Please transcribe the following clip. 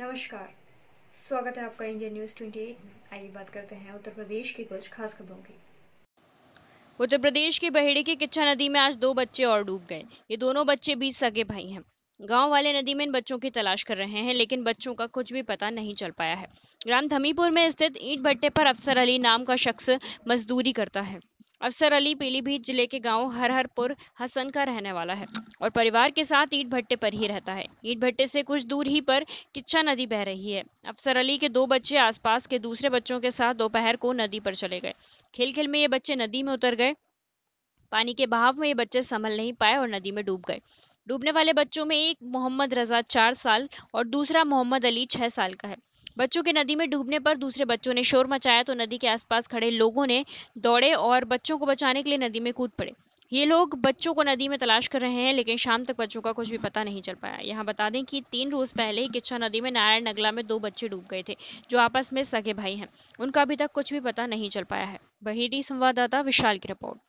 नमस्कार स्वागत है आपका इंडिया न्यूज 28 आइए बात करते हैं उत्तर प्रदेश की कुछ खास खबरों की उत्तर प्रदेश के बहेड़े की किच्छा नदी में आज दो बच्चे और डूब गए ये दोनों बच्चे बीस सगे भाई हैं गांव वाले नदी में इन बच्चों की तलाश कर रहे हैं लेकिन बच्चों का कुछ भी पता नहीं चल पाया है ग्राम धमीपुर में स्थित ईंट भट्टे पर अफसर अली नाम का शख्स मजदूरी करता है अफसर अली पीलीभीत जिले के गांव हरहरपुर हसन का रहने वाला है और परिवार के साथ ईट भट्टे पर ही रहता है ईट भट्टे से कुछ दूर ही पर किच्छा नदी बह रही है अफसर अली के दो बच्चे आसपास के दूसरे बच्चों के साथ दोपहर को नदी पर चले गए खेल खेल में ये बच्चे नदी में उतर गए पानी के बहाव में ये बच्चे संभल नहीं पाए और नदी में डूब गए डूबने वाले बच्चों में एक मोहम्मद रजा चार साल और दूसरा मोहम्मद अली छह साल का है बच्चों के नदी में डूबने पर दूसरे बच्चों ने शोर मचाया तो नदी के आसपास खड़े लोगों ने दौड़े और बच्चों को बचाने के लिए नदी में कूद पड़े ये लोग बच्चों को नदी में तलाश कर रहे हैं लेकिन शाम तक बच्चों का कुछ भी पता नहीं चल पाया यहाँ बता दें कि तीन रोज पहले ही किच्छा नदी में नारायण नगला में दो बच्चे डूब गए थे जो आपस में सगे भाई हैं उनका अभी तक कुछ भी पता नहीं चल पाया है बहेड़ी संवाददाता विशाल की रिपोर्ट